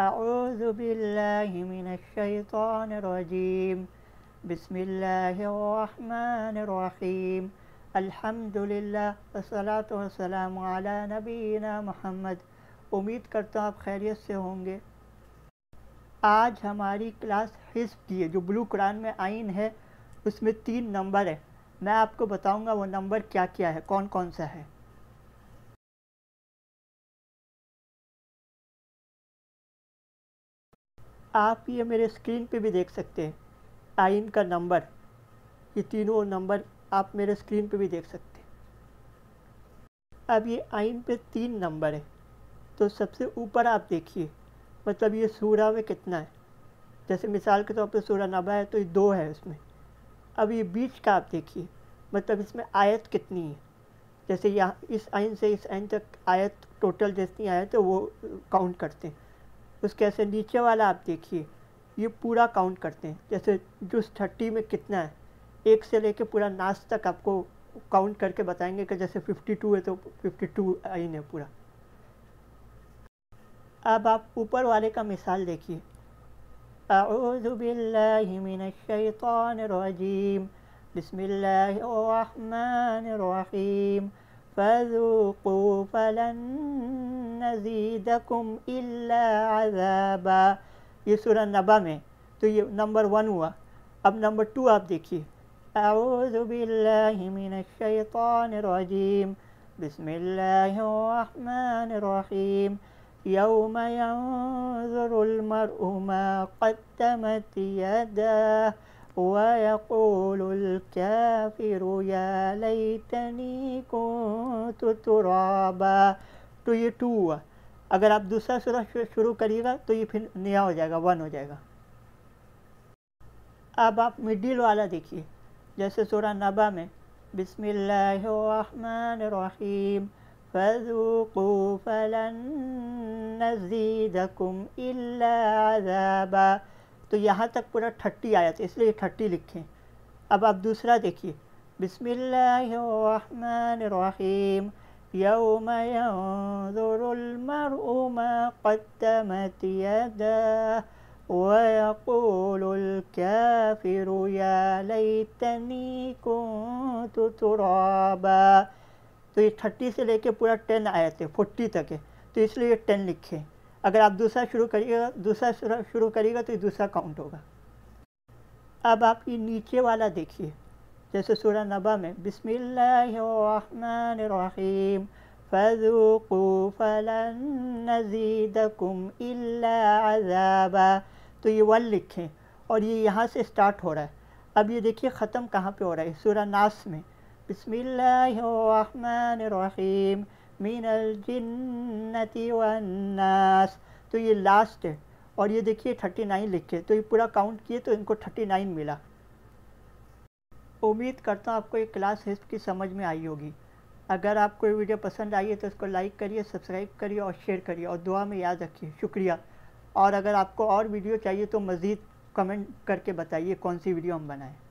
أعوذ بالله من الشيطان الرجيم بسم الله الرحمن الرحيم الحمد لله والصلاة والسلام على نبينا محمد उम्मीद करता हूँ आप खैरियत से होंगे आज हमारी क्लास हिस्ब की है जो ब्लू कुरान में आइन है उसमें तीन नंबर है मैं आपको बताऊंगा वो नंबर क्या क्या है कौन कौन सा है आप ये मेरे स्क्रीन पे भी देख सकते हैं आइन का नंबर ये तीनों नंबर आप मेरे स्क्रीन पे भी देख सकते हैं अब ये आइन पे तीन नंबर है तो सबसे ऊपर आप देखिए मतलब ये सूरा में कितना है जैसे मिसाल के तौर तो पर सूरा नबा है तो ये दो है उसमें अब ये बीच का आप देखिए मतलब इसमें आयत कितनी है जैसे यहाँ इस आइन से इस आइन तक आयत टोटल जितनी आयत है वो काउंट करते हैं उसके ऐसे नीचे वाला आप देखिए ये पूरा काउंट करते हैं जैसे जूस थर्टी में कितना है एक से लेके पूरा नाच तक आपको काउंट करके बताएंगे कि जैसे 52 है तो 52 टू आइन है पूरा अब आप ऊपर वाले का मिसाल देखिए अज़बिल्लिमिनशैतरजीम فذوقوا فلن نزيدكم إلا عذابا یہ سورة نبا میں تو یہ نمبر ون ہوا اب نمبر ٹو آپ دیکھئے أعوذ باللہ من الشیطان الرجیم بسم الله الرحمن الرحيم يوم ينظر المرء ما قدمت يداه ويقول الكافر يا लई كنت ترابا तो ये टू हुआ अगर आप दूसरा सूरा शुरू करिएगा तो ये फिर नया हो जाएगा वन हो जाएगा अब आप मिडिल वाला देखिए जैसे सूरा नबा में बिसमीम फजूकू फलन नजीदकुम इल्ला तो यहाँ तक पूरा थर्टी आया था इसलिए थर्टी लिखें अब आप दूसरा देखिए बिसमीम यौम यदा ويقول الكافر يا ليتني كنت ترابا तो ये थर्टी से लेके पूरा टेन आया थे फोर्टी तक है तो इसलिए टेन लिखे अगर आप दूसरा शुरू करिएगा दूसरा शुरू करिएगा तो दूसरा काउंट होगा अब आप ये नीचे वाला देखिए जैसे सूर नबा में बिस्मिल्लाम फ़ज़ूक़ू फ़लन तो ये वन लिखें और ये यहाँ से स्टार्ट हो रहा है अब ये देखिए ख़त्म कहाँ पे हो रहा है सूर्य नास में बिस्मिल्लाम मीनल जिन्नति वन्नास तो ये लास्ट है और ये देखिए थर्टी नाइन लिखे तो ये पूरा काउंट किए तो इनको थर्टी नाइन मिला उम्मीद करता हूँ आपको ये क्लास हिस्ट की समझ में आई होगी अगर आपको ये वीडियो पसंद आई है तो इसको लाइक करिए सब्सक्राइब करिए और शेयर करिए और दुआ में याद रखिए शुक्रिया और अगर आपको और वीडियो चाहिए तो मज़ीद कमेंट करके बताइए कौन सी वीडियो हम बनाएँ